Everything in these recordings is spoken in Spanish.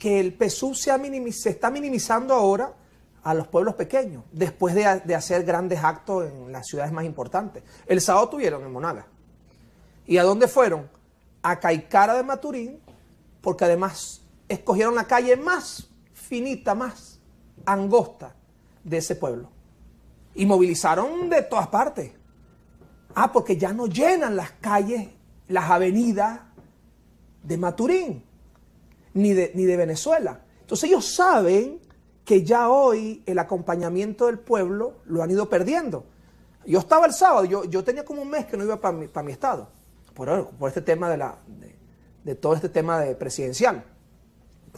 que el PSU se, está minimizando ahora a los pueblos pequeños, después de, de, hacer grandes actos en las ciudades más importantes. El sábado tuvieron en Monaga. ¿Y a dónde fueron? A Caicara de Maturín, porque además escogieron la calle más finita, más angosta de ese pueblo. Y movilizaron de todas partes. Ah, porque ya no llenan las calles, las avenidas de Maturín ni de, ni de Venezuela. Entonces ellos saben que ya hoy el acompañamiento del pueblo lo han ido perdiendo. Yo estaba el sábado, yo, yo tenía como un mes que no iba para mi, para mi estado, por, por este tema de, la, de, todo este tema de presidencial.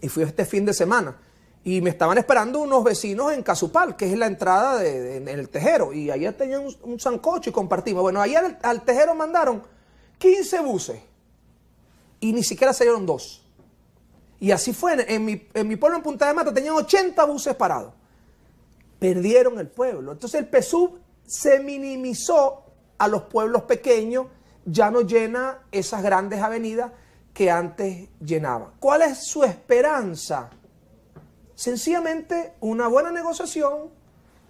Y fui este fin de semana. Y me estaban esperando unos vecinos en Casupal, que es la entrada de, en el Tejero. Y allá tenían un, un sancocho y compartimos. Bueno, allá al, al, Tejero mandaron 15 buses. Y ni siquiera salieron dos. Y así fue. En mi, pueblo, en Punta de Mata, tenían 80 buses parados. Perdieron el pueblo. Entonces el PSUV se minimizó a los pueblos pequeños, ya no llena esas grandes avenidas que antes llenaba. ¿Cuál es su esperanza? Sencillamente una buena negociación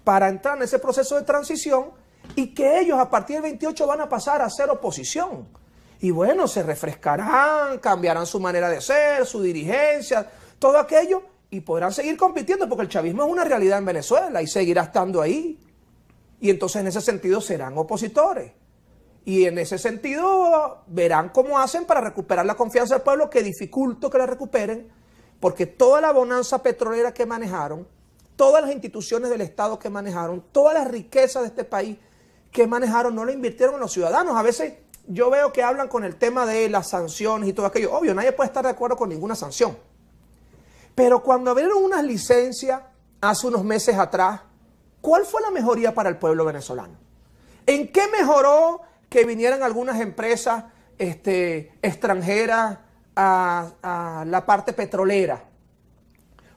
para entrar en ese proceso de transición y que ellos a partir del 28 van a pasar a ser oposición. Y bueno, se refrescarán, cambiarán su manera de ser, su dirigencia, todo aquello, y podrán seguir compitiendo porque el chavismo es una realidad en Venezuela y seguirá estando ahí. Y entonces en ese sentido serán opositores. Y en ese sentido verán cómo hacen para recuperar la confianza del pueblo, que dificulto que la recuperen, porque toda la bonanza petrolera que manejaron, todas las instituciones del Estado que manejaron, todas las riquezas de este país que manejaron, no la invirtieron en los ciudadanos. A veces yo veo que hablan con el tema de las sanciones y todo aquello. Obvio, nadie puede estar de acuerdo con ninguna sanción. Pero cuando abrieron unas licencias hace unos meses atrás, ¿cuál fue la mejoría para el pueblo venezolano? ¿En qué mejoró que vinieran algunas empresas este, extranjeras a, a la parte petrolera?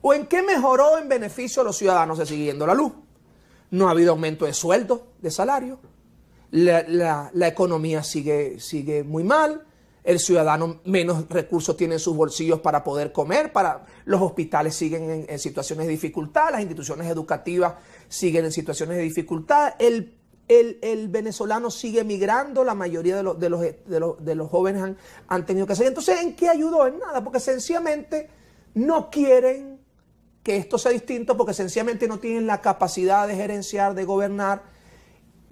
¿O en qué mejoró en beneficio a los ciudadanos de siguiendo la luz? No ha habido aumento de sueldo, de salario la, economía sigue, sigue muy mal, el ciudadano menos recursos tiene en sus bolsillos para poder comer, para, los hospitales siguen en, situaciones de dificultad, las instituciones educativas siguen en situaciones de dificultad, el, el, el venezolano sigue migrando, la mayoría de, los, de los, de los, jóvenes han, han, tenido que salir. Entonces, ¿en qué ayudó? En nada, porque sencillamente no quieren que esto sea distinto, porque sencillamente no tienen la capacidad de gerenciar, de gobernar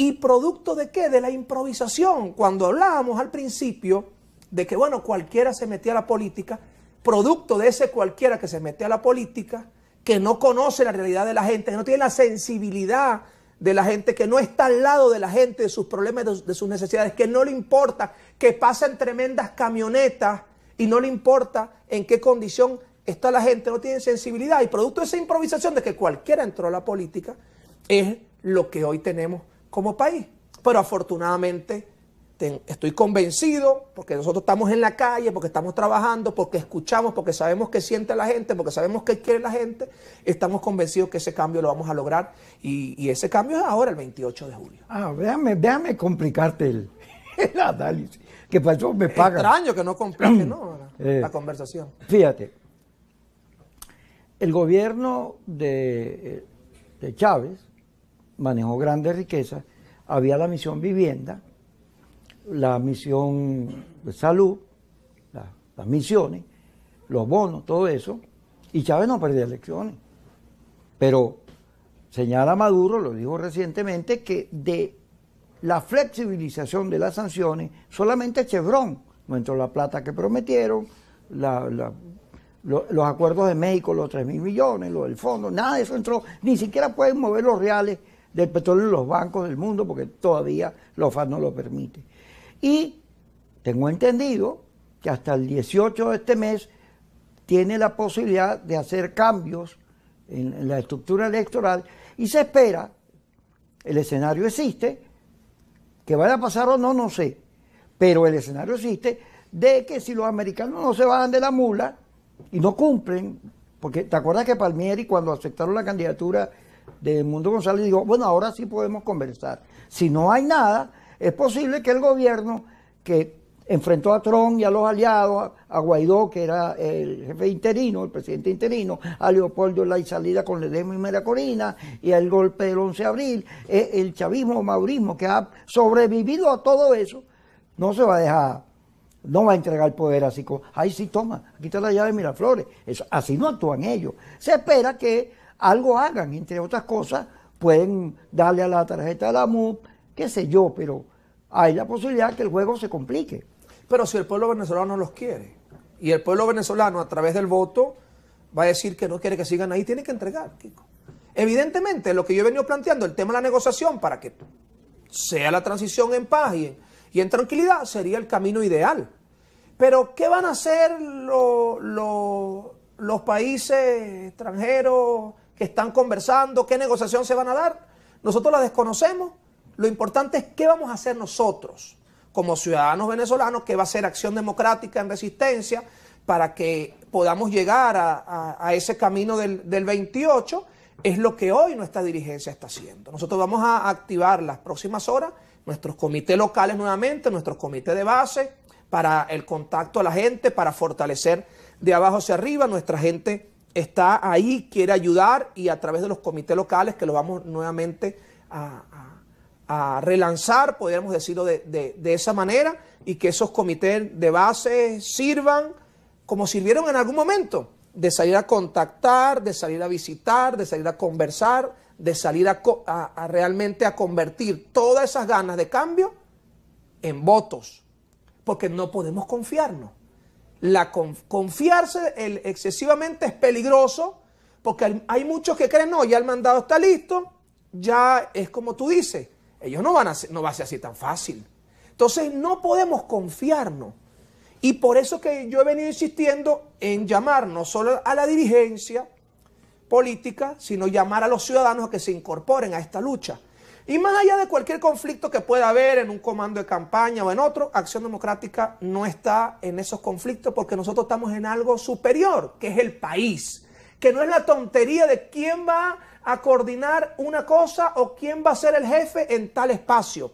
¿Y producto de qué? De la improvisación. Cuando hablábamos al principio de que, bueno, cualquiera se metía a la política, producto de ese cualquiera que se mete a la política, que no conoce la realidad de la gente, que no tiene la sensibilidad de la gente, que no está al lado de la gente, de sus problemas, de, sus necesidades, que no le importa, que pasen tremendas camionetas y no le importa en qué condición está la gente, no tiene sensibilidad. Y producto de esa improvisación de que cualquiera entró a la política, es lo que hoy tenemos como país. Pero afortunadamente estoy convencido, porque nosotros estamos en la calle, porque estamos trabajando, porque escuchamos, porque sabemos qué siente la gente, porque sabemos qué quiere la gente, estamos convencidos que ese cambio lo vamos a lograr y, ese cambio es ahora el 28 de julio. Ah, déjame, déjame complicarte el, análisis, que para eso me paga Extraño que no complique eh, La, conversación. Fíjate, el gobierno de eh, Chávez manejó grandes riquezas, había la misión vivienda, la misión salud, las misiones, los bonos, todo eso, y Chávez no perdió elecciones. Pero señala Maduro, lo dijo recientemente, que de la flexibilización de las sanciones, solamente Chevron, no entró la plata que prometieron, los acuerdos de México, los 3 mil millones, lo del fondo, nada de eso entró, ni siquiera pueden mover los reales del petróleo en los bancos del mundo, porque todavía la FAD no lo permite. Y tengo entendido que hasta el 18 de este mes tiene la posibilidad de hacer cambios en, la estructura electoral y se espera, el escenario existe, que vaya a pasar o no, no sé, pero el escenario existe de que si los americanos no se bajan de la mula y no cumplen, porque te acuerdas que Palmieri cuando aceptaron la candidatura de Mundo González, dijo, bueno, ahora sí podemos conversar. Si no hay nada, es posible que el gobierno que enfrentó a Trump y a los aliados, a Guaidó, que era el jefe interino, el presidente interino, a Leopoldo la salida con Ledesma y Corina y al golpe del 11 de abril, e, el chavismo, maurismo, que ha sobrevivido a todo eso, no se va a dejar, no va a entregar el poder así como, ahí sí toma, aquí está la llave de Miraflores, así no actúan ellos. Se espera que algo hagan, entre otras cosas, pueden darle a la tarjeta de la MUP, qué sé yo, pero hay la posibilidad que el juego se complique. Pero si el pueblo venezolano los quiere, y el pueblo venezolano a través del voto va a decir que no quiere que sigan ahí, tiene que entregar, Kiko. Evidentemente, lo que yo he venido planteando, el tema de la negociación, para que sea la transición en paz y en, tranquilidad, sería el camino ideal. Pero, ¿qué van a hacer los países extranjeros que están conversando, qué negociación se van a dar. Nosotros la desconocemos. Lo importante es qué vamos a hacer nosotros como ciudadanos venezolanos, qué va a ser acción democrática en resistencia para que podamos llegar a, ese camino del, del 28 es lo que hoy nuestra dirigencia está haciendo. Nosotros vamos a activar las próximas horas nuestros comités locales nuevamente, nuestros comités de base, para el contacto a la gente, para fortalecer de abajo hacia arriba nuestra gente está ahí, quiere ayudar y a través de los comités locales que lo vamos nuevamente a, relanzar, podríamos decirlo de, esa manera, y que esos comités de base sirvan como sirvieron en algún momento, de salir a contactar, de salir a visitar, de salir a conversar, de salir a realmente a convertir todas esas ganas de cambio en votos, porque no podemos confiarnos. La confiarse excesivamente es peligroso porque hay muchos que creen, no, ya el mandado está listo, ya es como tú dices. Ellos no van a no va a ser así tan fácil. Entonces no podemos confiarnos. Y por eso que yo he venido insistiendo en llamar no solo a la dirigencia política, sino llamar a los ciudadanos a que se incorporen a esta lucha. Y más allá de cualquier conflicto que pueda haber en un comando de campaña o en otro, Acción Democrática no está en esos conflictos porque nosotros estamos en algo superior, que es el país, que no es la tontería de quién va a coordinar una cosa o quién va a ser el jefe en tal espacio.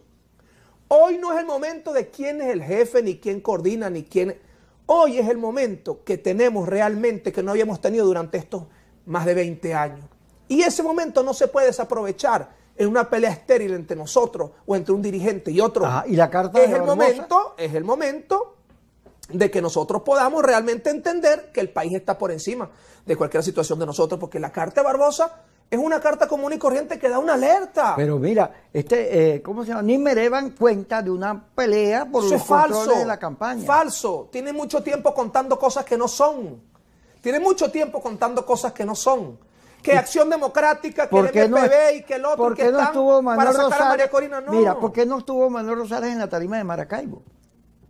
Hoy no es el momento de quién es el jefe, ni quién coordina, ni quién... Hoy es el momento que tenemos realmente que no habíamos tenido durante estos más de 20 años. Y ese momento no se puede desaprovechar es una pelea estéril entre nosotros o entre un dirigente y otro. y la carta es el momento, es el momento de que nosotros podamos realmente entender que el país está por encima de cualquier situación de nosotros, porque la carta de Barbosa es una carta común y corriente que da una alerta. Pero mira, este, eh, ¿cómo se llama? Ni Merevan cuenta de una pelea por Eso los falso, de la campaña. Falso. Tiene mucho tiempo contando cosas que no son. Tiene mucho tiempo contando cosas que no son. ¿Qué Acción Democrática, que el MPB y que el otro que no estuvo Manuel para sacar a María Corina? No. Mira, ¿por qué no estuvo Manuel Rosales en la tarima de Maracaibo?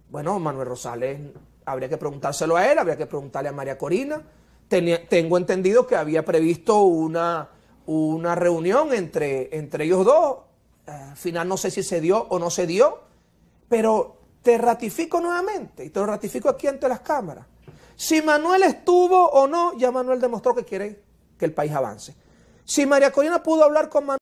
Bueno, Manuel Rosales, habría que preguntárselo a él, habría que preguntarle a María Corina. tengo entendido que había previsto una, una reunión entre, entre ellos dos. Eh, al final no sé si se dio o no se dio, pero te ratifico nuevamente y te lo ratifico aquí ante las cámaras. Si Manuel estuvo o no, ya Manuel demostró que quiere ir que el país avance. Si María Corina pudo hablar con Manuel